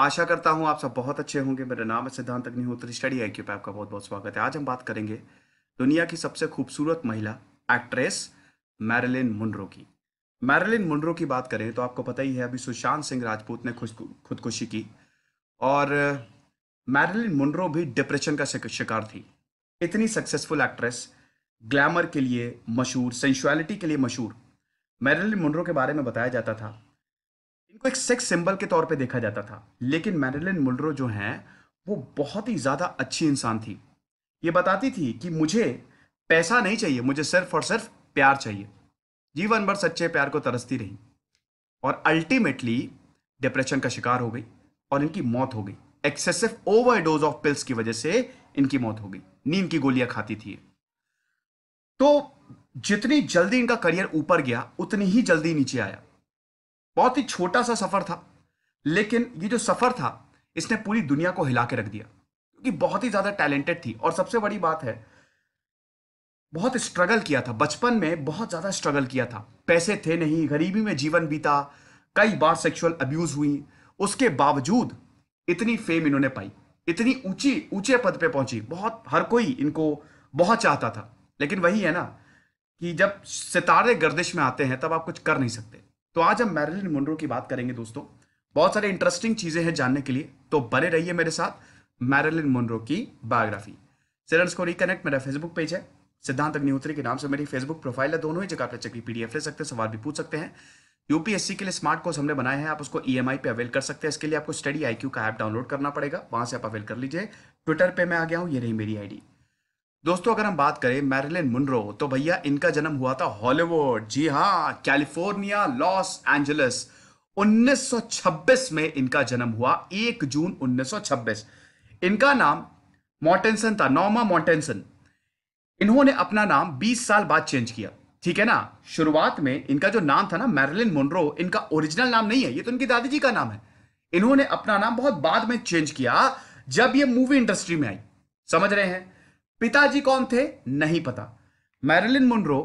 आशा करता हूँ आप सब बहुत अच्छे होंगे मेरा नाम है सिद्धांत अग्निहोत्री स्टडी आई क्यू पे आपका बहुत बहुत स्वागत है आज हम बात करेंगे दुनिया की सबसे खूबसूरत महिला एक्ट्रेस मैरिलिन मुंड्रो की मैरिलिन मुंड्रो की बात करें तो आपको पता ही है अभी सुशांत सिंह राजपूत ने खुदकुशी की और मैरिलिन मुंड्रो भी डिप्रेशन का शिकार थी इतनी सक्सेसफुल एक्ट्रेस ग्लैमर के लिए मशहूर सेंशुअलिटी के लिए मशहूर मैरिलिन मुंड्रो के बारे में बताया जाता था इनको एक सेक्स सिंबल के तौर पे देखा जाता था लेकिन मैरिलिन मुलरो जो हैं वो बहुत ही ज़्यादा अच्छी इंसान थी ये बताती थी कि मुझे पैसा नहीं चाहिए मुझे सिर्फ और सिर्फ प्यार चाहिए जीवन भर सच्चे प्यार को तरसती रही और अल्टीमेटली डिप्रेशन का शिकार हो गई और इनकी मौत हो गई एक्सेसिव ओवरडोज ऑफ पिल्स की वजह से इनकी मौत हो गई नींद की गोलियां खाती थी तो जितनी जल्दी इनका करियर ऊपर गया उतनी ही जल्दी नीचे आया बहुत ही छोटा सा सफ़र था लेकिन ये जो सफ़र था इसने पूरी दुनिया को हिला के रख दिया क्योंकि बहुत ही ज़्यादा टैलेंटेड थी और सबसे बड़ी बात है बहुत स्ट्रगल किया था बचपन में बहुत ज़्यादा स्ट्रगल किया था पैसे थे नहीं गरीबी में जीवन बीता कई बार सेक्सुअल अब्यूज़ हुई उसके बावजूद इतनी फेम इन्होंने पाई इतनी ऊंची ऊंचे पद पे पहुंची बहुत हर कोई इनको बहुत चाहता था लेकिन वही है ना कि जब सितारे गर्दिश में आते हैं तब आप कुछ कर नहीं सकते तो आज हम मैरिलिन मुनरो की बात करेंगे दोस्तों बहुत सारे इंटरेस्टिंग चीज़ें हैं जानने के लिए तो बने रहिए मेरे साथ मैरिलिन मुंड्रो की बायोग्राफी सिरन्स को रिकनेक्ट मेरा फेसबुक पेज है सिद्धांत अग्निहोत्री के नाम से मेरी फेसबुक प्रोफाइल है दोनों ही जगह पर चक्री पीडीएफ ले सकते हैं सवाल भी पूछ सकते हैं यूपीएससी के लिए स्मार्ट कोर्स हमने बनाया है आप उसको ईएमआई e पे अवेल कर सकते हैं इसके लिए आपको स्टडी आईक्यू का ऐप डाउनलोड करना पड़ेगा वहां से आप अवेल कर लीजिए ट्विटर पे मैं आ गया हूँ ये रही मेरी आईडी दोस्तों अगर हम बात करें मैरिलिन मुनरो तो भैया इनका जन्म हुआ था हॉलीवुड जी हाँ कैलिफोर्निया लॉस एंजलिस 1926 में इनका जन्म हुआ 1 जून 1926 इनका नाम मॉर्टेंसन था नॉमा मॉर्टेंसन इन्होंने अपना नाम 20 साल बाद चेंज किया ठीक है ना शुरुआत में इनका जो नाम था ना मैरिलिन मुनरो इनका ओरिजिनल नाम नहीं है ये तो इनकी दादी जी का नाम है इन्होंने अपना नाम बहुत बाद में चेंज किया जब ये मूवी इंडस्ट्री में आई समझ रहे हैं पिताजी कौन थे नहीं पता मैरिलिन मुंड्रो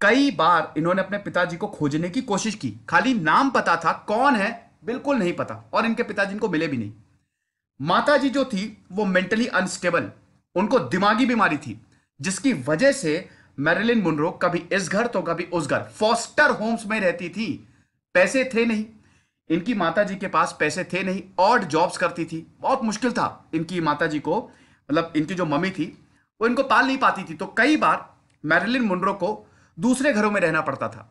कई बार इन्होंने अपने पिताजी को खोजने की कोशिश की खाली नाम पता था कौन है बिल्कुल नहीं पता और इनके पिताजी इनको मिले भी नहीं माता जी जो थी वो मेंटली अनस्टेबल उनको दिमागी बीमारी थी जिसकी वजह से मैरिलिन मुंड्रो कभी इस घर तो कभी उस घर फॉस्टर होम्स में रहती थी पैसे थे नहीं इनकी माता जी के पास पैसे थे नहीं और जॉब्स करती थी बहुत मुश्किल था इनकी माता जी को मतलब इनकी जो मम्मी थी वो इनको पाल नहीं पाती थी तो कई बार मैरिलिन मुंड्रो को दूसरे घरों में रहना पड़ता था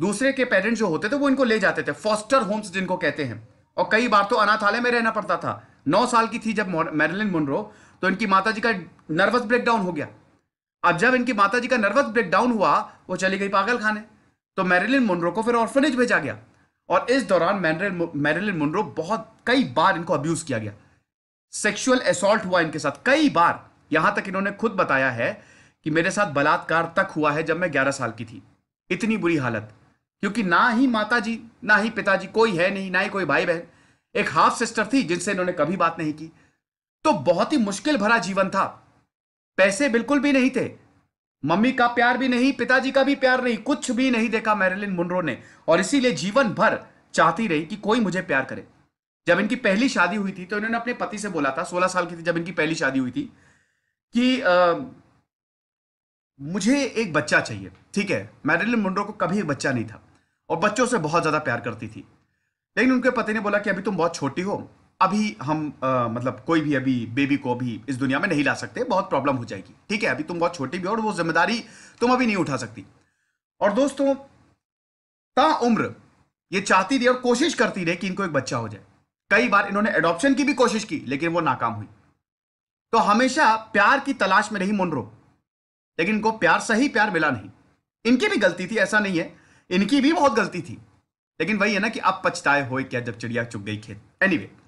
दूसरे के पेरेंट्स जो होते थे वो इनको ले जाते थे फॉस्टर होम्स जिनको कहते हैं और कई बार तो अनाथालय में रहना पड़ता था नौ साल की थी जब मैरिलिन मुंड्रो तो इनकी माता का नर्वस ब्रेकडाउन हो गया अब जब इनकी माता जी का नर्वस ब्रेकडाउन हुआ वो चली गई पागल खाने तो मैरिलिन मुंड्रो को फिर ऑर्फनेज भेजा गया और इस दौरान मैरिलिन मुंड्रो बहुत कई बार इनको अब्यूज किया गया सेक्सुअल असॉल्ट हुआ इनके साथ कई बार यहां तक इन्होंने खुद बताया है कि मेरे साथ बलात्कार तक हुआ है जब मैं ग्यारह साल की थी इतनी बुरी हालत क्योंकि ना ही माता जी ना ही पिताजी कोई है नहीं ना ही कोई भाई बहन एक हाफ सिस्टर थी जिनसे इन्होंने कभी बात नहीं की तो बहुत ही मुश्किल भरा जीवन था पैसे बिल्कुल भी नहीं थे मम्मी का प्यार भी नहीं पिताजी का भी प्यार नहीं कुछ भी नहीं देखा मैरिलिन मुनरो ने और इसीलिए जीवन भर चाहती रही कि कोई मुझे प्यार करे जब इनकी पहली शादी हुई थी तो इन्होंने अपने पति से बोला था सोलह साल की थी जब इनकी पहली शादी हुई थी कि आ, मुझे एक बच्चा चाहिए ठीक है मैडलिन मुंडो को कभी बच्चा नहीं था और बच्चों से बहुत ज़्यादा प्यार करती थी लेकिन उनके पति ने बोला कि अभी तुम बहुत छोटी हो अभी हम आ, मतलब कोई भी अभी बेबी को अभी इस दुनिया में नहीं ला सकते बहुत प्रॉब्लम हो जाएगी ठीक है अभी तुम बहुत छोटी भी हो और वो जिम्मेदारी तुम अभी नहीं उठा सकती और दोस्तों ता उम्र ये चाहती रही और कोशिश करती रही कि इनको एक बच्चा हो जाए कई बार इन्होंने एडॉप्शन की भी कोशिश की लेकिन वो नाकाम हुई तो हमेशा प्यार की तलाश में रही मुनरो लेकिन इनको प्यार सही प्यार मिला नहीं इनकी भी गलती थी ऐसा नहीं है इनकी भी बहुत गलती थी लेकिन वही है ना कि अब पछताए हो क्या जब चिड़िया चुग गई खेत एनीवे anyway,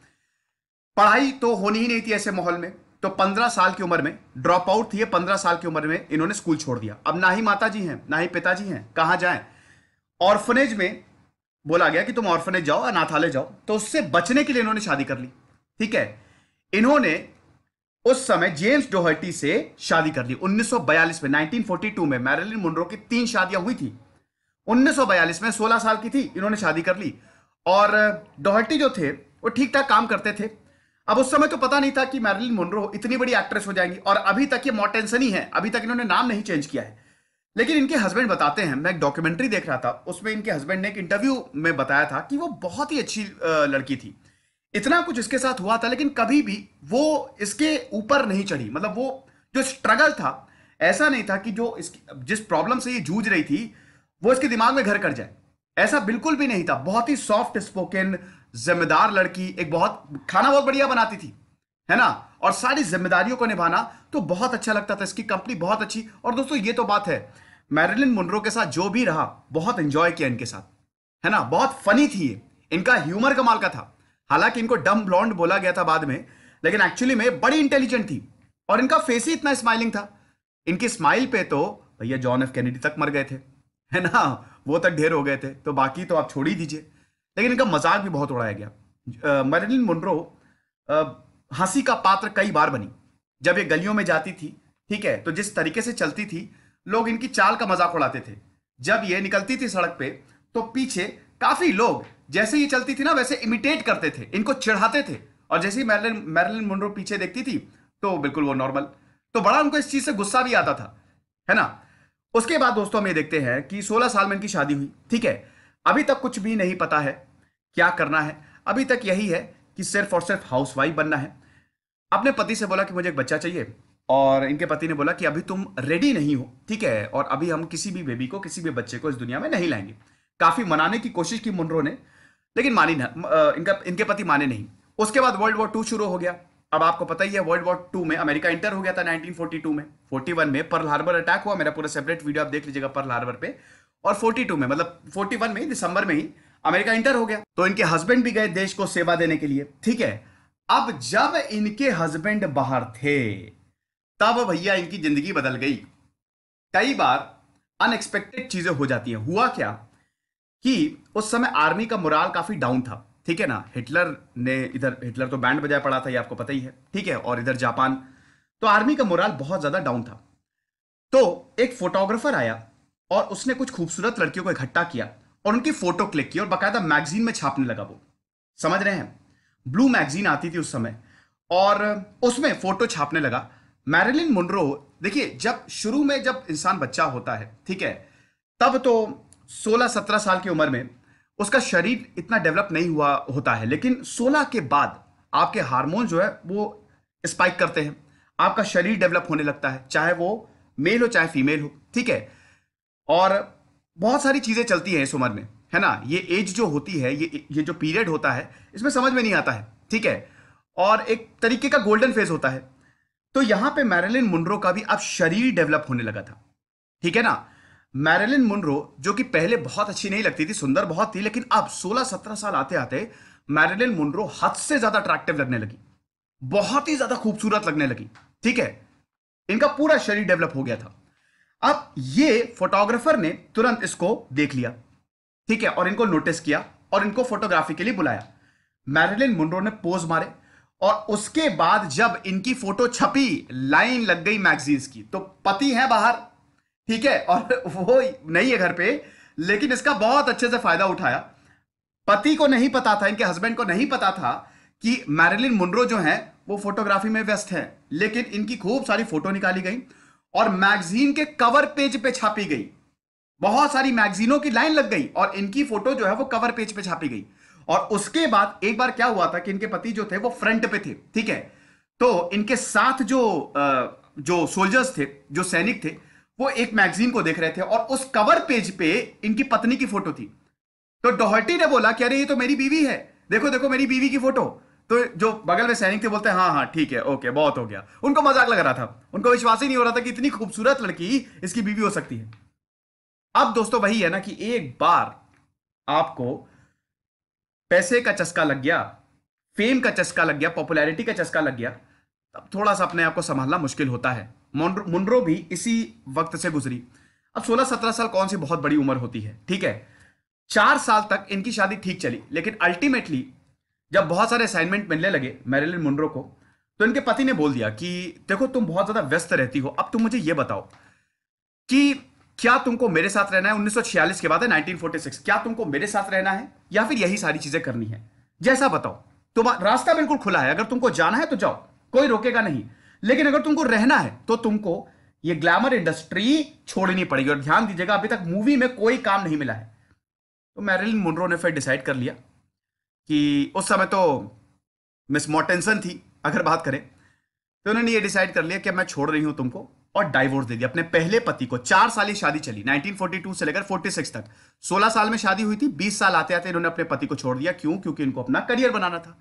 पढ़ाई तो होनी ही नहीं थी ऐसे माहौल में तो पंद्रह साल की उम्र में ड्रॉप आउट थी पंद्रह साल की उम्र में इन्होंने स्कूल छोड़ दिया अब ना ही माता जी हैं ना ही पिताजी हैं कहां जाए ऑर्फनेज में बोला गया कि तुम ऑर्फनेज जाओ अनाथालय जाओ तो उससे बचने के लिए इन्होंने शादी कर ली ठीक है इन्होंने उस समय जेम्स डोहर्टी से शादी कर ली 1942 में 1942 में मैरिलिन मुंड्रो की तीन शादियां हुई थी 1942 में 16 साल की थी इन्होंने शादी कर ली और डोहर्टी जो थे वो ठीक ठाक काम करते थे अब उस समय तो पता नहीं था कि मैरिलिन मुंड्रो इतनी बड़ी एक्ट्रेस हो जाएंगी और अभी तक ये मोटेंसन ही है अभी तक इन्होंने नाम नहीं चेंज किया है लेकिन इनके हस्बैंड बताते हैं मैं एक डॉक्यूमेंट्री देख रहा था उसमें इनके हस्बैंड ने एक इंटरव्यू में बताया था कि वो बहुत ही अच्छी लड़की थी इतना कुछ इसके साथ हुआ था लेकिन कभी भी वो इसके ऊपर नहीं चढ़ी मतलब वो जो स्ट्रगल था ऐसा नहीं था कि जो इस जिस प्रॉब्लम से ये जूझ रही थी वो इसके दिमाग में घर कर जाए ऐसा बिल्कुल भी नहीं था बहुत ही सॉफ्ट स्पोकन जिम्मेदार लड़की एक बहुत खाना बहुत बढ़िया बनाती थी है ना और सारी जिम्मेदारियों को निभाना तो बहुत अच्छा लगता था इसकी कंपनी बहुत अच्छी और दोस्तों ये तो बात है मैरिलिन मुंड्रो के साथ जो भी रहा बहुत एंजॉय किया इनके साथ है ना बहुत फनी थी ये इनका ह्यूमर कमाल का था हालांकि इनको डम ब्लॉन्ड बोला गया था बाद में लेकिन एक्चुअली में बड़ी इंटेलिजेंट थी और इनका फेस ही इतना स्माइलिंग था इनकी स्माइल पे तो भैया जॉन एफ कैनेडी तक मर गए थे है ना वो तक ढेर हो गए थे तो बाकी तो आप छोड़ ही दीजिए लेकिन इनका मजाक भी बहुत उड़ाया गया मरलिन मुंड्रो हंसी का पात्र कई बार बनी जब ये गलियों में जाती थी ठीक है तो जिस तरीके से चलती थी लोग इनकी चाल का मजाक उड़ाते थे जब ये निकलती थी सड़क पे तो पीछे काफी लोग जैसे ये चलती थी ना वैसे इमिटेट करते थे इनको चिढ़ाते थे और जैसे ही मैरलिन मैरलिन मुनरो पीछे देखती थी तो बिल्कुल वो नॉर्मल तो बड़ा उनको इस चीज से गुस्सा भी आता था है ना उसके बाद दोस्तों हम ये देखते हैं कि 16 साल में इनकी शादी हुई ठीक है अभी तक कुछ भी नहीं पता है क्या करना है अभी तक यही है कि सिर्फ और सिर्फ हाउस बनना है अपने पति से बोला कि मुझे एक बच्चा चाहिए और इनके पति ने बोला कि अभी तुम रेडी नहीं हो ठीक है और अभी हम किसी भी बेबी को किसी भी बच्चे को इस दुनिया में नहीं लाएंगे काफी मनाने की कोशिश की मुंडरों ने लेकिन मानी ना इनका इनके पति माने नहीं उसके बाद वर्ल्ड वॉर टू शुरू हो गया अब आपको पता ही है वर्ल्ड वॉर टू में अमेरिका इंटर हो गया था 1942 में 41 में पर्ल हार्बर अटैक हुआ मेरा पूरा सेपरेट वीडियो आप देख लीजिएगा पर्ल हार्बर पे और 42 में मतलब 41 में दिसंबर में ही अमेरिका इंटर हो गया तो इनके हस्बैंड भी गए देश को सेवा देने के लिए ठीक है अब जब इनके हस्बैंड बाहर थे तब भैया इनकी जिंदगी बदल गई कई बार अनएक्सपेक्टेड चीजें हो जाती हैं हुआ क्या कि उस समय आर्मी का मुराल काफी डाउन था ठीक है ना हिटलर ने इधर हिटलर तो बैंड बजाय पड़ा था ये आपको पता ही है ठीक है और इधर जापान तो आर्मी का मुराल बहुत ज्यादा डाउन था तो एक फोटोग्राफर आया और उसने कुछ खूबसूरत लड़कियों को इकट्ठा किया और उनकी फोटो क्लिक की और बाकायदा मैगजीन में छापने लगा वो समझ रहे हैं ब्लू मैगजीन आती थी उस समय और उसमें फोटो छापने लगा मैरिलिन मुंड्रो देखिए जब शुरू में जब इंसान बच्चा होता है ठीक है तब तो सोलह सत्रह साल की उम्र में उसका शरीर इतना डेवलप नहीं हुआ होता है लेकिन सोलह के बाद आपके हार्मोन जो है वो स्पाइक करते हैं आपका शरीर डेवलप होने लगता है चाहे वो मेल हो चाहे फीमेल हो ठीक है और बहुत सारी चीज़ें चलती हैं इस उम्र में है ना ये एज जो होती है ये ये जो पीरियड होता है इसमें समझ में नहीं आता है ठीक है और एक तरीके का गोल्डन फेज होता है तो यहां पे मैरिलिन मुंड्रो का भी अब शरीर डेवलप होने लगा था ठीक है ना मैरिलिन मुनरो जो कि पहले बहुत अच्छी नहीं लगती थी सुंदर बहुत थी लेकिन अब 16-17 साल आते आते मैरिलिन मुनरो हद से ज्यादा अट्रैक्टिव लगने लगी बहुत ही ज्यादा खूबसूरत लगने लगी ठीक है इनका पूरा शरीर डेवलप हो गया था अब ये फोटोग्राफर ने तुरंत इसको देख लिया ठीक है और इनको नोटिस किया और इनको फोटोग्राफी के लिए बुलाया मैरिलिन मुनरो ने पोज मारे और उसके बाद जब इनकी फोटो छपी लाइन लग गई मैगजीन्स की तो पति है बाहर ठीक है और वो नहीं है घर पे लेकिन इसका बहुत अच्छे से फायदा उठाया पति को नहीं पता था इनके हस्बैंड को नहीं पता था कि मैरिलिन मुंड्रो जो है वो फोटोग्राफी में व्यस्त है लेकिन इनकी खूब सारी फोटो निकाली गई और मैगजीन के कवर पेज पे छापी गई बहुत सारी मैगजीनों की लाइन लग गई और इनकी फोटो जो है वो कवर पेज पे छापी गई और उसके बाद एक बार क्या हुआ था कि इनके पति जो थे वो फ्रंट पे थे ठीक है तो इनके साथ जो जो सोल्जर्स थे जो सैनिक थे वो एक मैगजीन को देख रहे थे और उस कवर पेज पे इनकी पत्नी की फोटो थी तो डोहर्टी ने बोला कि अरे ये तो मेरी बीवी है देखो देखो मेरी बीवी की फोटो तो जो बगल में सैनिक थे बोलते हैं हाँ हाँ ठीक है ओके बहुत हो गया उनको मजाक लग रहा था उनको विश्वास ही नहीं हो रहा था कि इतनी खूबसूरत लड़की इसकी बीवी हो सकती है अब दोस्तों वही है ना कि एक बार आपको पैसे का चस्का लग गया फेम का चस्का लग गया पॉपुलैरिटी का चस्का लग गया तब थोड़ा सा अपने आप को संभालना मुश्किल होता है मुनरो भी इसी वक्त से गुजरी अब 16-17 साल कौन सी बहुत बड़ी उम्र होती है ठीक है चार साल तक इनकी शादी ठीक चली लेकिन अल्टीमेटली जब बहुत सारे असाइनमेंट मिलने लगे मैरिलिन मुनरो को तो इनके पति ने बोल दिया कि देखो तुम बहुत ज्यादा व्यस्त रहती हो अब तुम मुझे यह बताओ कि क्या तुमको मेरे साथ रहना है 1946 के बाद है 1946 क्या तुमको मेरे साथ रहना है या फिर यही सारी चीजें करनी है जैसा बताओ तुम रास्ता बिल्कुल खुला है अगर तुमको जाना है तो जाओ कोई रोकेगा नहीं लेकिन अगर तुमको रहना है तो तुमको ये ग्लैमर इंडस्ट्री छोड़नी पड़ेगी और ध्यान दीजिएगा अभी तक मूवी में कोई काम नहीं मिला है तो मैरिलिन मुंड्रो ने फिर डिसाइड कर लिया कि उस समय तो मिस मॉटेंसन थी अगर बात करें तो उन्होंने ये डिसाइड कर लिया कि मैं छोड़ रही हूं तुमको और डाइवोर्स दे दिया अपने पहले पति को चार साल ही शादी चली 1942 से लेकर 46 तक 16 साल में शादी हुई थी 20 साल आते आते इन्होंने अपने पति को छोड़ दिया क्यों क्योंकि इनको अपना करियर बनाना था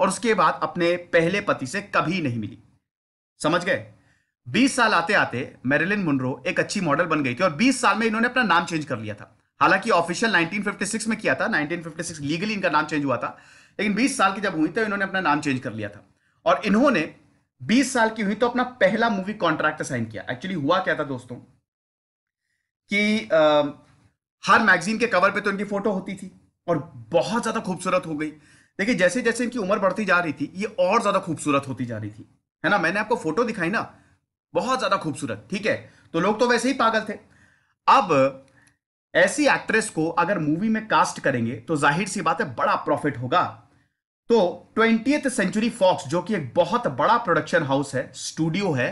और उसके बाद अपने पहले पति से कभी नहीं मिली समझ गए 20 साल आते आते मेरिलिन मुनरो एक अच्छी मॉडल बन गई थी और 20 साल में इन्होंने अपना नाम चेंज कर लिया था हालांकि ऑफिशियल 1956 में किया था 1956 लीगली इनका नाम चेंज हुआ था लेकिन 20 साल की जब हुई तो इन्होंने अपना नाम चेंज कर लिया था और इन्होंने 20 साल की हुई तो अपना पहला मूवी कॉन्ट्रैक्ट साइन किया एक्चुअली हुआ क्या था दोस्तों कि आ, हर मैगजीन के कवर पर तो इनकी फोटो होती थी और बहुत ज्यादा खूबसूरत हो गई देखिए जैसे जैसे इनकी उम्र बढ़ती जा रही थी ये और ज्यादा खूबसूरत होती जा रही थी है ना मैंने आपको फोटो दिखाई ना बहुत ज्यादा खूबसूरत ठीक है तो लोग तो वैसे ही पागल थे अब ऐसी एक्ट्रेस को अगर मूवी में कास्ट करेंगे तो जाहिर सी बात है बड़ा प्रॉफिट होगा तो ट्वेंटी सेंचुरी फॉक्स जो कि एक बहुत बड़ा प्रोडक्शन हाउस है स्टूडियो है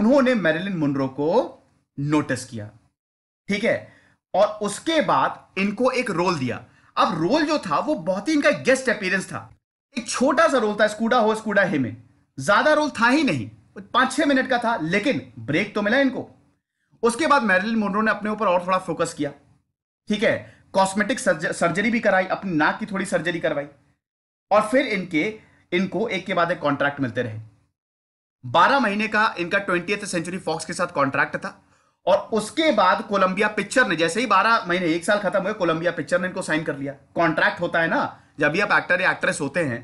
उन्होंने मेरिलिन मुनरो को नोटिस किया ठीक है और उसके बाद इनको एक रोल दिया अब रोल जो था वो बहुत ही इनका गेस्ट अपीयरेंस था एक छोटा सा रोल था स्कूडा हो स्कूडा हे में ज्यादा रोल था ही नहीं पांच छह मिनट का था लेकिन ब्रेक तो मिला इनको उसके बाद मैरिलिन मोनरो ने अपने ऊपर और थोड़ा फोकस किया ठीक है कॉस्मेटिक सर्जरी भी कराई अपनी नाक की थोड़ी सर्जरी करवाई और फिर इनके इनको एक के बाद एक कॉन्ट्रैक्ट मिलते रहे बारह महीने का इनका ट्वेंटी सेंचुरी फॉक्स के साथ कॉन्ट्रैक्ट था और उसके बाद कोलंबिया पिक्चर ने जैसे ही बारह महीने एक साल खत्म हुए कोलंबिया पिक्चर ने इनको साइन कर लिया कॉन्ट्रैक्ट होता है ना जब भी आप एक्टर या एक्ट्रेस होते हैं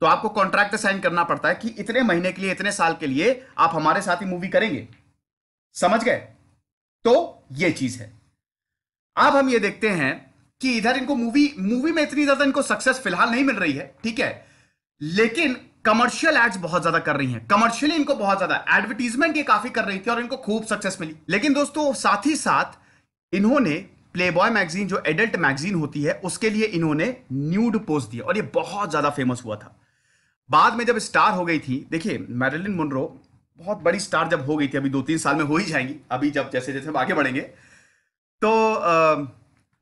तो आपको कॉन्ट्रैक्ट साइन करना पड़ता है कि इतने महीने के लिए इतने साल के लिए आप हमारे साथ ही मूवी करेंगे समझ गए तो ये चीज है अब हम ये देखते हैं कि इधर इनको मूवी मूवी में इतनी ज्यादा इनको सक्सेस फिलहाल नहीं मिल रही है ठीक है लेकिन कमर्शियल एड्स बहुत ज्यादा कर रही हैं कमर्शियली इनको बहुत ज्यादा एडवर्टीजमेंट ये काफी कर रही थी और इनको खूब सक्सेस मिली लेकिन दोस्तों साथ ही साथ इन्होंने प्लेबॉय मैगजीन जो एडल्ट मैगजीन होती है उसके लिए इन्होंने न्यूड पोस्ट दिया और ये बहुत ज्यादा फेमस हुआ था बाद में जब स्टार हो गई थी देखिए मैरिलिन मुनरो बहुत बड़ी स्टार जब हो गई थी अभी दो तीन साल में हो ही जाएंगी अभी जब जैसे जैसे हम आगे बढ़ेंगे तो आ,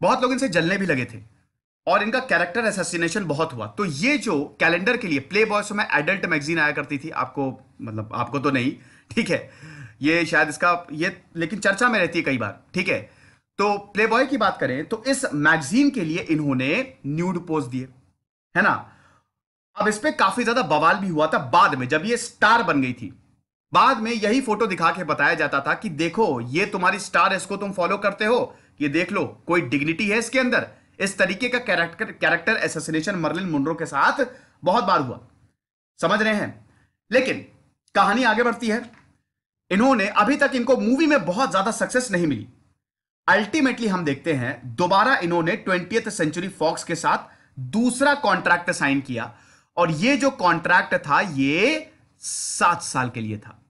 बहुत लोग इनसे जलने भी लगे थे और इनका कैरेक्टर एसेसिनेशन बहुत हुआ तो ये जो कैलेंडर के लिए प्ले बॉयस मैं एडल्ट मैगजीन आया करती थी आपको मतलब आपको तो नहीं ठीक है ये शायद इसका ये लेकिन चर्चा में रहती है कई बार ठीक है तो प्ले बॉय की बात करें तो इस मैगजीन के लिए इन्होंने न्यूड पोज दिए है ना अब इस पर काफी ज्यादा बवाल भी हुआ था बाद में जब ये स्टार बन गई थी बाद में यही फोटो दिखा के बताया जाता था कि देखो ये तुम्हारी स्टार है इसको तुम फॉलो करते हो ये देख लो कोई डिग्निटी है इसके अंदर इस तरीके का character character association Marilyn Monroe के साथ बहुत बार हुआ समझ रहे हैं लेकिन कहानी आगे बढ़ती है इन्होंने अभी तक इनको मूवी में बहुत ज्यादा सक्सेस नहीं मिली अल्टीमेटली हम देखते हैं दोबारा इन्होंने ट्वेंटी सेंचुरी फॉक्स के साथ दूसरा कॉन्ट्रैक्ट साइन किया और ये जो कॉन्ट्रैक्ट था ये सात साल के लिए था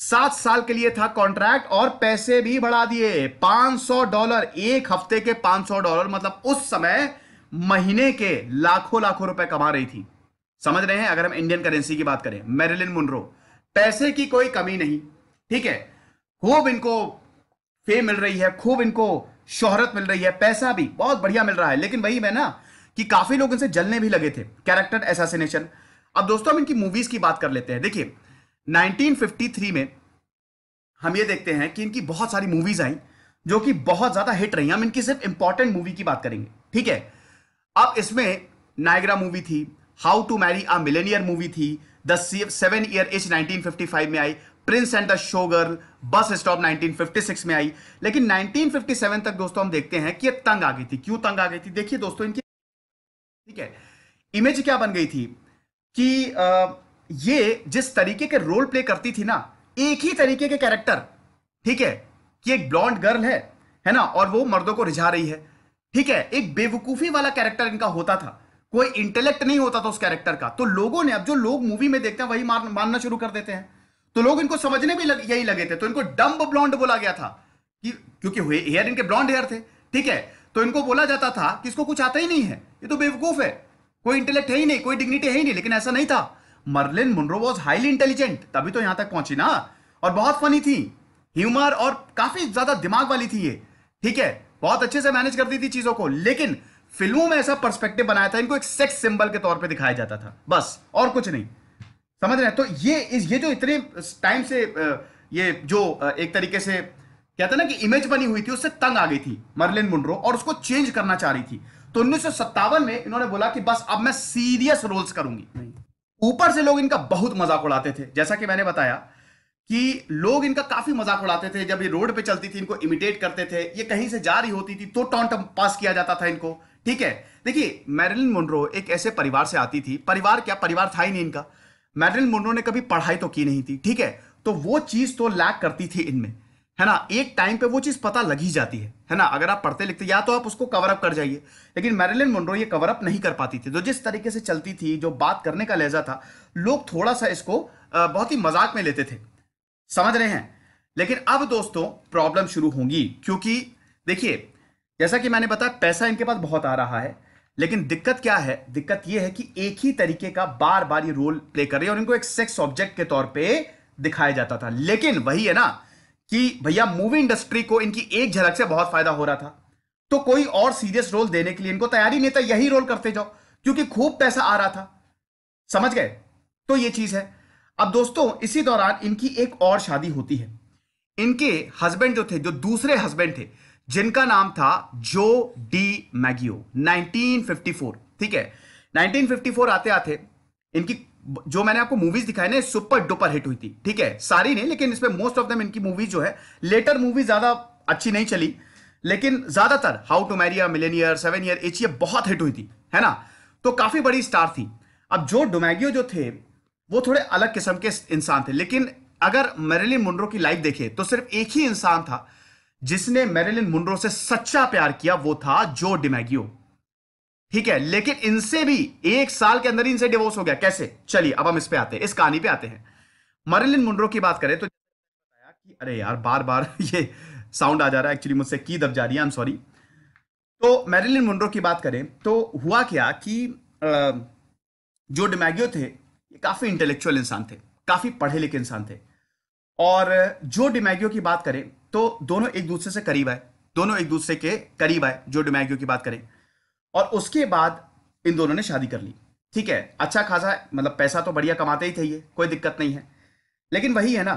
सात साल के लिए था कॉन्ट्रैक्ट और पैसे भी बढ़ा दिए 500 डॉलर एक हफ्ते के 500 डॉलर मतलब उस समय महीने के लाखों लाखों रुपए कमा रही थी समझ रहे हैं अगर हम इंडियन करेंसी की बात करें मेरिलिन मुनरो पैसे की कोई कमी नहीं ठीक है खूब इनको फेम मिल रही है खूब इनको शोहरत मिल रही है पैसा भी बहुत बढ़िया मिल रहा है लेकिन वही मैं ना कि काफी लोग इनसे जलने भी लगे थे कैरेक्टर एसासिनेशन अब दोस्तों हम इनकी मूवीज की बात कर लेते हैं देखिए 1953 में हम ये देखते हैं कि इनकी बहुत सारी मूवीज आई जो कि बहुत ज्यादा हिट रही हम इनकी सिर्फ इंपॉर्टेंट मूवी की बात करेंगे ठीक है अब इसमें नायग्रा मूवी थी how to marry a millionaire movie थी द सेवन ईयर एज 1955 में आई prince and the showgirl bus stop 1956 में आई लेकिन 1957 तक दोस्तों हम देखते हैं कि ये तंग आ गई थी क्यों तंग आ गई थी देखिए दोस्तों इनकी ठीक है इमेज क्या बन गई थी कि ये जिस तरीके के रोल प्ले करती थी ना एक ही तरीके के कैरेक्टर ठीक है कि एक ब्लॉन्ड गर्ल है है ना और वो मर्दों को रिझा रही है ठीक है एक बेवकूफी वाला कैरेक्टर इनका होता था कोई इंटेलेक्ट नहीं होता था उस कैरेक्टर का तो लोगों ने अब जो लोग मूवी में देखते हैं वही मानना शुरू कर देते हैं तो लोग इनको समझने भी लग, यही लगे थे तो इनको डम्ब ब्लॉन्ड बोला गया था कि क्योंकि हेयर इनके ब्लॉन्ड हेयर थे ठीक है तो इनको बोला जाता था कि इसको कुछ आता ही नहीं है ये तो बेवकूफ है कोई इंटेलेक्ट है ही नहीं कोई डिग्निटी है ही नहीं लेकिन ऐसा नहीं था Marilyn Monroe was highly intelligent तभी तो यहां तक पहुंची ना और बहुत फनी थी ह्यूमर और काफी ज्यादा दिमाग वाली थी ये ठीक है बहुत अच्छे से मैनेज करती थी चीजों को लेकिन फिल्मों में ऐसा पर्सपेक्टिव बनाया था इनको एक सेक्स सिंबल के तौर पे दिखाया जाता था बस और कुछ नहीं समझ रहे हैं तो ये इस ये जो इतने टाइम से ये जो एक तरीके से कहते था ना कि इमेज बनी हुई थी उससे तंग आ गई थी मर्लिन मुंड्रो और उसको चेंज करना चाह रही थी तो उन्नीस में इन्होंने बोला कि बस अब मैं सीरियस रोल्स करूंगी ऊपर से लोग इनका बहुत मजाक उड़ाते थे जैसा कि मैंने बताया कि लोग इनका काफी मजाक उड़ाते थे जब ये रोड पे चलती थी इनको इमिटेट करते थे ये कहीं से जा रही होती थी तो टॉन्ट पास किया जाता था इनको ठीक है देखिए मैरिलिन मुंड्रो एक ऐसे परिवार से आती थी परिवार क्या परिवार था ही नहीं इनका मैरिलिन मुंड्रो ने कभी पढ़ाई तो की नहीं थी ठीक है तो वो चीज तो लैक करती थी इनमें है ना एक टाइम पे वो चीज़ पता लग ही जाती है है ना अगर आप पढ़ते लिखते या तो आप उसको कवर अप कर जाइए लेकिन मैरिलिन मोनरो ये कवर अप नहीं कर पाती थी तो जिस तरीके से चलती थी जो बात करने का लहजा था लोग थोड़ा सा इसको बहुत ही मजाक में लेते थे समझ रहे हैं लेकिन अब दोस्तों प्रॉब्लम शुरू होंगी क्योंकि देखिए जैसा कि मैंने बताया पैसा इनके पास बहुत आ रहा है लेकिन दिक्कत क्या है दिक्कत यह है कि एक ही तरीके का बार बार ये रोल प्ले कर रही है और इनको एक सेक्स ऑब्जेक्ट के तौर पर दिखाया जाता था लेकिन वही है ना कि भैया मूवी इंडस्ट्री को इनकी एक झलक से बहुत फायदा हो रहा था तो कोई और सीरियस रोल देने के लिए इनको तैयारी नहीं था यही रोल करते जाओ क्योंकि खूब पैसा आ रहा था समझ गए तो ये चीज है अब दोस्तों इसी दौरान इनकी एक और शादी होती है इनके हस्बैंड जो थे जो दूसरे हस्बैंड थे जिनका नाम था जो डी मैगियो 1954 ठीक है 1954 आते आते इनकी जो मैंने आपको मूवीज दिखाई ना सुपर डुपर हिट हुई थी ठीक है सारी नहीं लेकिन इसमें मोस्ट ऑफ देम इनकी मूवीज जो है लेटर मूवी ज्यादा अच्छी नहीं चली लेकिन ज्यादातर how to marry millionaire seven year itch ये बहुत हिट हुई थी है ना तो काफी बड़ी स्टार थी अब जो डोमैगियो जो थे वो थोड़े अलग किस्म के इंसान थे लेकिन अगर मेरिलिन मुंड्रो की लाइफ देखे तो सिर्फ एक ही इंसान था जिसने मेरिलिन मुंड्रो से सच्चा प्यार किया वो था जो डिमैगियो ठीक है लेकिन इनसे भी एक साल के अंदर ही इनसे डिवोर्स हो गया कैसे चलिए अब हम इस पे आते हैं इस कहानी पे आते हैं मरिलिन मुंड्रो की बात करें तो बताया कि अरे यार बार बार ये साउंड आ जा रहा है एक्चुअली मुझसे की दब जा रही है आई एम सॉरी तो मैरिलिन मुंड्रो की बात करें तो हुआ क्या कि जो डिमैगियो थे ये काफ़ी इंटेलेक्चुअल इंसान थे काफ़ी पढ़े लिखे इंसान थे और जो डिमैगियो की बात करें तो दोनों एक दूसरे से करीब आए दोनों एक दूसरे के करीब आए जो डिमैगियो की बात करें और उसके बाद इन दोनों ने शादी कर ली ठीक है अच्छा खासा मतलब पैसा तो बढ़िया कमाते ही थे ये कोई दिक्कत नहीं है लेकिन वही है ना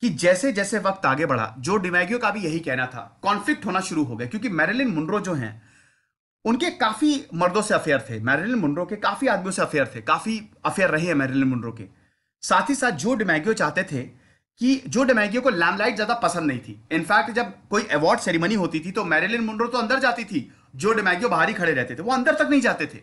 कि जैसे जैसे वक्त आगे बढ़ा जो डिमैगियो का भी यही कहना था कॉन्फ्लिक्ट होना शुरू हो गया क्योंकि मैरिलिन मुंड्रो जो हैं उनके काफी मर्दों से अफेयर थे मैरिलिन मुंड्रो के काफी आदमियों से अफेयर थे काफी अफेयर रहे हैं मैरिलिन मुंड्रो के साथ ही साथ जो डिमैगियो चाहते थे कि जो डिमैगियो को लैमलाइट ज्यादा पसंद नहीं थी इनफैक्ट जब कोई अवार्ड सेरेमनी होती थी तो मैरिलिन मुंड्रो तो अंदर जाती थी जो डिमैगियो बाहर ही खड़े रहते थे वो अंदर तक नहीं जाते थे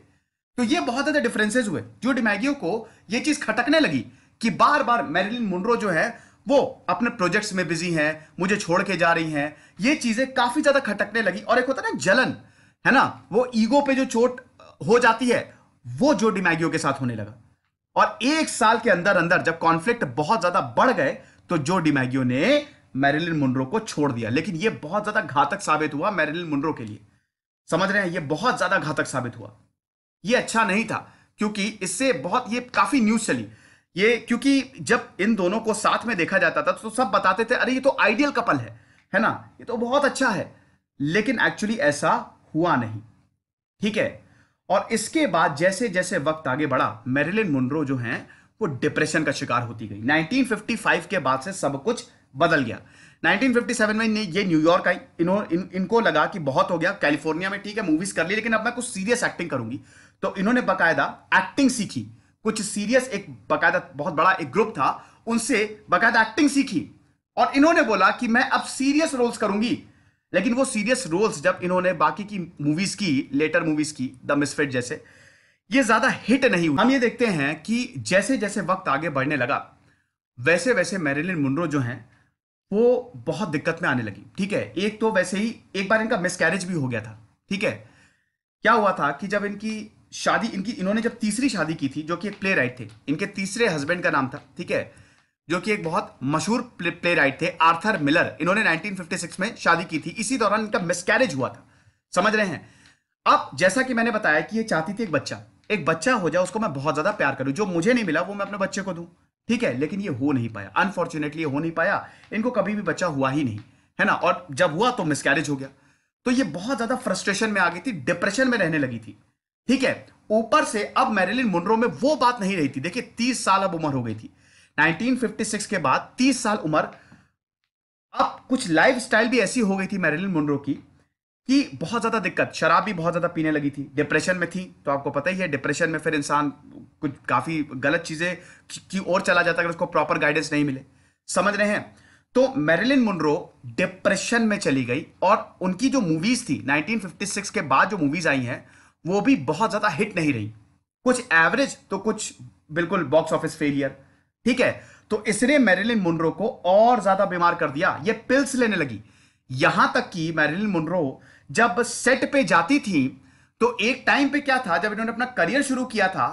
तो ये बहुत ज्यादा डिफरेंसेस हुए जो डिमैगियो को ये चीज खटकने लगी कि बार बार मेरिलिन मुंड्रो जो है वो अपने प्रोजेक्ट्स में बिजी हैं मुझे छोड़ के जा रही हैं ये चीजें काफी ज्यादा खटकने लगी और एक होता है ना जलन है ना वो ईगो पे जो चोट हो जाती है वो जो डिमैगियो के साथ होने लगा और एक साल के अंदर अंदर जब कॉन्फ्लिक्ट बहुत ज्यादा बढ़ गए तो जो डिमैगियो ने मेरिलिन मुंड्रो को छोड़ दिया लेकिन यह बहुत ज्यादा घातक साबित हुआ मेरिलिन मुंड्रो के लिए समझ रहे हैं ये बहुत ज्यादा घातक साबित हुआ ये अच्छा नहीं था क्योंकि इससे बहुत ये काफी न्यूज चली ये क्योंकि जब इन दोनों को साथ में देखा जाता था तो सब बताते थे अरे ये तो आइडियल कपल है है ना ये तो बहुत अच्छा है लेकिन एक्चुअली ऐसा हुआ नहीं ठीक है और इसके बाद जैसे जैसे वक्त आगे बढ़ा मेरिलिन मुंड्रो जो हैं वो डिप्रेशन का शिकार होती गई 1955 के बाद से सब कुछ बदल गया 1957 में ये न्यूयॉर्क आई इन, इनको लगा कि बहुत हो गया कैलिफोर्निया में ठीक है मूवीज कर ली लेकिन अब मैं कुछ सीरियस एक्टिंग करूंगी तो इन्होंने बकायदा एक्टिंग सीखी कुछ सीरियस एक बकायदा बहुत बड़ा एक ग्रुप था उनसे बकायदा एक्टिंग सीखी और इन्होंने बोला कि मैं अब सीरियस रोल्स करूंगी लेकिन वो सीरियस रोल्स जब इन्होंने बाकी की मूवीज की लेटर मूवीज की द मिसफिट जैसे ये ज्यादा हिट नहीं हुई हम ये देखते हैं कि जैसे जैसे वक्त आगे बढ़ने लगा वैसे वैसे मेरिलिन मुंड्रो जो हैं वो बहुत दिक्कत में आने लगी ठीक है एक तो वैसे ही एक बार इनका मिसकैरेज भी हो गया था ठीक है क्या हुआ था कि जब इनकी शादी इनकी इन्होंने जब तीसरी शादी की थी जो कि एक प्ले राइट थे इनके तीसरे हस्बैंड का नाम था ठीक है जो कि एक बहुत मशहूर प्ले, प्ले राइट थे आर्थर मिलर इन्होंने 1956 में शादी की थी इसी दौरान इनका मिसकैरेज हुआ था समझ रहे हैं अब जैसा कि मैंने बताया कि ये चाहती थी एक बच्चा एक बच्चा हो जाए उसको मैं बहुत ज्यादा प्यार करूं जो मुझे नहीं मिला वो मैं अपने बच्चे को दूं ठीक है लेकिन ये हो नहीं पाया अनफॉर्चुनेटली हो नहीं पाया इनको कभी भी बच्चा हुआ ही नहीं है ना और जब हुआ तो मिसकैरेज हो गया तो ये बहुत ज्यादा फ्रस्ट्रेशन में आ गई थी डिप्रेशन में रहने लगी थी ठीक है ऊपर से अब मैरिलिन मुनरो में वो बात नहीं रही थी देखिए तीस साल अब उम्र हो गई थी 1956 के बाद तीस साल उम्र अब कुछ लाइफ भी ऐसी हो गई थी मैरिलिन मुनरो की कि बहुत ज्यादा दिक्कत शराब भी बहुत ज्यादा पीने लगी थी डिप्रेशन में थी तो आपको पता ही है डिप्रेशन में फिर इंसान कुछ काफ़ी गलत चीज़ें की ओर चला जाता है अगर उसको प्रॉपर गाइडेंस नहीं मिले समझ रहे हैं तो मेरिलिन मुनरो डिप्रेशन में चली गई और उनकी जो मूवीज थी 1956 के बाद जो मूवीज आई हैं वो भी बहुत ज़्यादा हिट नहीं रही कुछ एवरेज तो कुछ बिल्कुल बॉक्स ऑफिस फेलियर ठीक है तो इसने मेरिलिन मुनरो को और ज़्यादा बीमार कर दिया ये पिल्स लेने लगी यहां तक कि मेरिलिन मुनरो जब सेट पे जाती थी तो एक टाइम पे क्या था जब इन्होंने अपना करियर शुरू किया था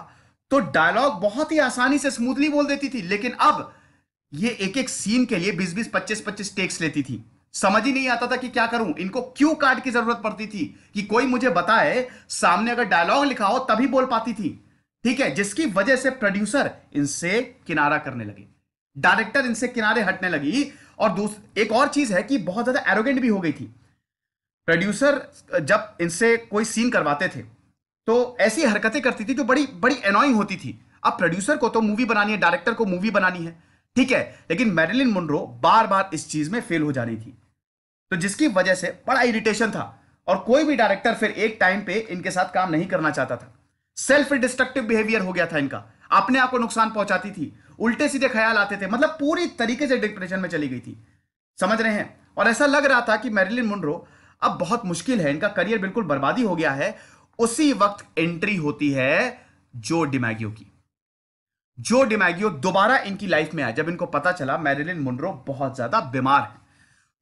तो डायलॉग बहुत ही आसानी से स्मूथली बोल देती थी लेकिन अब ये एक एक सीन के लिए बीस बीस पच्चीस पच्चीस टेक्स लेती थी समझ ही नहीं आता था कि क्या करूं इनको क्यों कार्ड की जरूरत पड़ती थी कि कोई मुझे बताए सामने अगर डायलॉग लिखा हो तभी बोल पाती थी ठीक है जिसकी वजह से प्रोड्यूसर इनसे किनारा करने लगे डायरेक्टर इनसे किनारे हटने लगी और एक और चीज है कि बहुत ज्यादा एरोगेंट भी हो गई थी प्रोड्यूसर जब इनसे कोई सीन करवाते थे तो ऐसी हरकतें करती थी जो बड़ी बड़ी एनॉइंग होती थी अब प्रोड्यूसर को तो मूवी बनानी है डायरेक्टर को मूवी बनानी है ठीक है लेकिन मेरिलिन मुंड्रो बार बार इस चीज में फेल हो जा रही थी तो जिसकी वजह से बड़ा इरिटेशन था और कोई भी डायरेक्टर फिर एक टाइम पे इनके साथ काम नहीं करना चाहता था सेल्फ डिस्ट्रक्टिव बिहेवियर हो गया था इनका अपने आप को नुकसान पहुंचाती थी उल्टे सीधे ख्याल आते थे मतलब पूरी तरीके से डिप्रेशन में चली गई थी समझ रहे हैं और ऐसा लग रहा था कि मेरिलिन मुंड्रो अब बहुत मुश्किल है इनका करियर बिल्कुल बर्बादी हो गया है उसी वक्त एंट्री होती है जो डिमैगियो की जो डिमैगियो दोबारा इनकी लाइफ में आया जब इनको पता चला मैरिलिन मुनरो बहुत ज्यादा बीमार है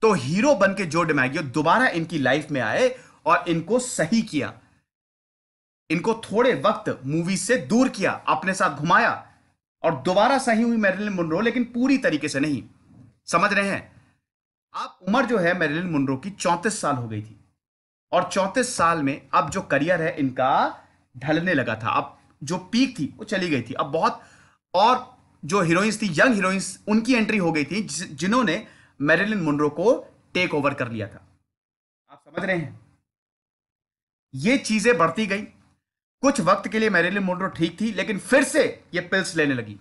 तो हीरो बन के जो डिमैगियो दोबारा इनकी लाइफ में आए और इनको सही किया इनको थोड़े वक्त मूवी से दूर किया अपने साथ घुमाया और दोबारा सही हुई मैरिलिन मुनरो लेकिन पूरी तरीके से नहीं समझ रहे हैं आप उम्र जो है मेरिलिन मुनरो की चौंतीस साल हो गई थी और चौंतीस साल में अब जो करियर है इनका ढलने लगा था अब जो पीक थी वो चली गई थी अब बहुत और जो हीरोइंस थी यंग हीरोइंस उनकी एंट्री हो गई थी जिन्होंने मेरिलिन मुंड्रो को टेक ओवर कर लिया था आप समझ रहे हैं ये चीजें बढ़ती गई कुछ वक्त के लिए मेरिलिन मुंड्रो ठीक थी लेकिन फिर से ये पिल्स लेने लगी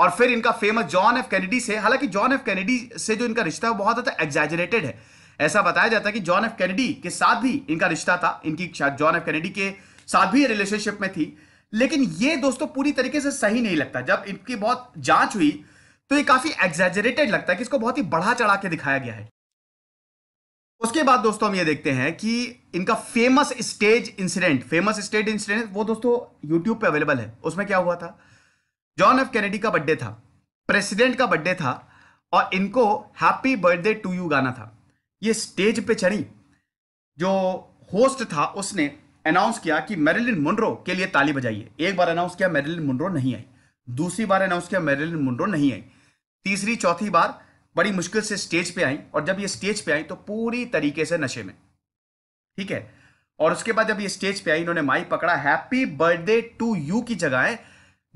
और फिर इनका फेमस जॉन एफ कैनेडी से हालांकि जॉन एफ कैनेडी से जो इनका रिश्ता है बहुत ज्यादा एग्जैजरेटेड है ऐसा बताया जाता है कि जॉन एफ कैनेडी के साथ भी इनका रिश्ता था इनकी शायद जॉन एफ कैनेडी के साथ भी रिलेशनशिप में थी लेकिन ये दोस्तों पूरी तरीके से सही नहीं लगता जब इनकी बहुत जांच हुई तो ये काफी एग्जेजरेटेड लगता है कि इसको बहुत ही बढ़ा चढ़ा के दिखाया गया है उसके बाद दोस्तों हम ये देखते हैं कि इनका famous stage incident famous stage incident वो दोस्तों यूट्यूब पे अवेलेबल है उसमें क्या हुआ था जॉन एफ कैनेडी का बर्थडे था प्रेसिडेंट का बर्थडे था और इनको हैप्पी बर्थडे टू यू गाना था ये स्टेज पे चढ़ी जो होस्ट था उसने अनाउंस किया कि मेरिलिन मुंड्रो के लिए ताली बजाइए एक बार अनाउंस किया मेरिलिन मुंड्रो नहीं आई दूसरी बार अनाउंस किया मेरिलिन मुंड्रो नहीं आई तीसरी चौथी बार बड़ी मुश्किल से स्टेज पे आई और जब ये स्टेज पे आई तो पूरी तरीके से नशे में ठीक है और उसके बाद जब ये स्टेज पे आई इन्होंने माइक पकड़ा हैप्पी बर्थडे टू यू की जगह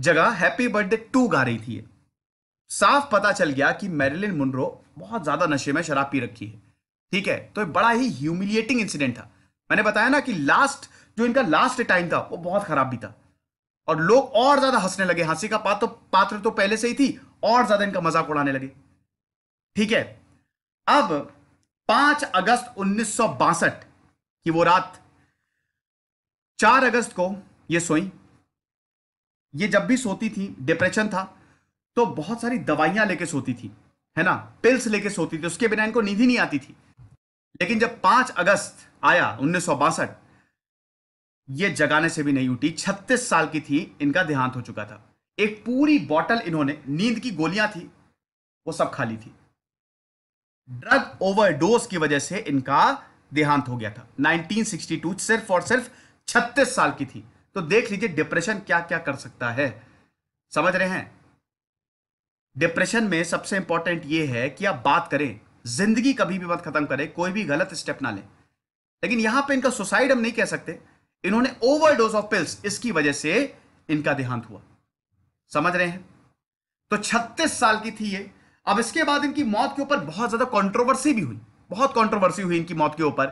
जगह हैप्पी बर्थडे टू गा रही थी साफ पता चल गया कि मेरिलिन मुंड्रो बहुत ज्यादा नशे में शराब पी रखी है ठीक है तो बड़ा ही ह्यूमिलिएटिंग इंसिडेंट था मैंने बताया ना कि लास्ट जो इनका लास्ट टाइम था वो बहुत खराब भी था और लोग और ज्यादा हंसने लगे हंसी का पात्र तो, पात्र तो पहले से ही थी और ज्यादा इनका मजाक उड़ाने लगे ठीक है अब पांच अगस्त उन्नीस की वो रात चार अगस्त को ये सोई ये जब भी सोती थी डिप्रेशन था तो बहुत सारी दवाइयां लेके सोती थी है ना पिल्स लेके सोती थी उसके बिना इनको नींद ही नहीं आती थी लेकिन जब पांच अगस्त आया उन्नीस ये जगाने से भी नहीं उठी छत्तीस साल की थी इनका देहांत हो चुका था एक पूरी बॉटल इन्होंने नींद की गोलियां थी वो सब खाली थी ड्रग ओवरडोज की वजह से इनका देहांत हो गया था 1962 सिर्फ और सिर्फ 36 साल की थी तो देख लीजिए डिप्रेशन क्या क्या कर सकता है समझ रहे हैं डिप्रेशन में सबसे इंपॉर्टेंट यह है कि आप बात करें जिंदगी कभी भी मत खत्म करे कोई भी गलत स्टेप ना ले लेकिन यहां पे इनका सुसाइड हम नहीं कह सकते इन्होंने ओवरडोज ऑफ पिल्स इसकी वजह से इनका देहांत हुआ समझ रहे हैं तो 36 साल की थी ये अब इसके बाद इनकी मौत के ऊपर बहुत ज्यादा कंट्रोवर्सी भी हुई बहुत कंट्रोवर्सी हुई इनकी मौत के ऊपर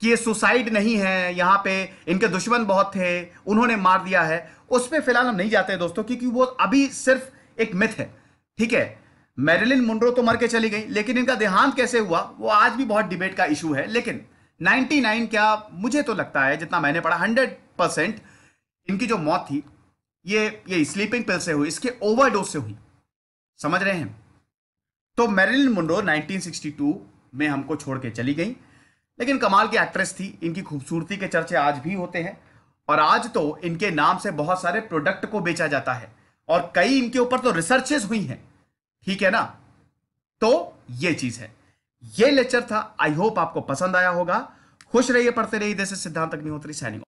कि ये सुसाइड नहीं है यहां पे इनके दुश्मन बहुत थे उन्होंने मार दिया है उस पर फिलहाल हम नहीं जाते दोस्तों क्योंकि वो अभी सिर्फ एक मिथ है ठीक है मेरिलिन मुंड्रो तो मर के चली गई लेकिन इनका देहांत कैसे हुआ वो आज भी बहुत डिबेट का इशू है लेकिन 99 क्या मुझे तो लगता है जितना मैंने पढ़ा 100 परसेंट इनकी जो मौत थी ये ये स्लीपिंग पिल से हुई इसके ओवरडोज से हुई समझ रहे हैं तो मैरिलिन मुंड्रो 1962 में हमको छोड़ के चली गई लेकिन कमाल की एक्ट्रेस थी इनकी खूबसूरती के चर्चे आज भी होते हैं और आज तो इनके नाम से बहुत सारे प्रोडक्ट को बेचा जाता है और कई इनके ऊपर तो रिसर्चेस हुई हैं ठीक है ना तो ये चीज है ये लेक्चर था आई होप आपको पसंद आया होगा खुश रहिए पढ़ते रहिए जैसे सिद्धांत अग्निहोत्री सैनिक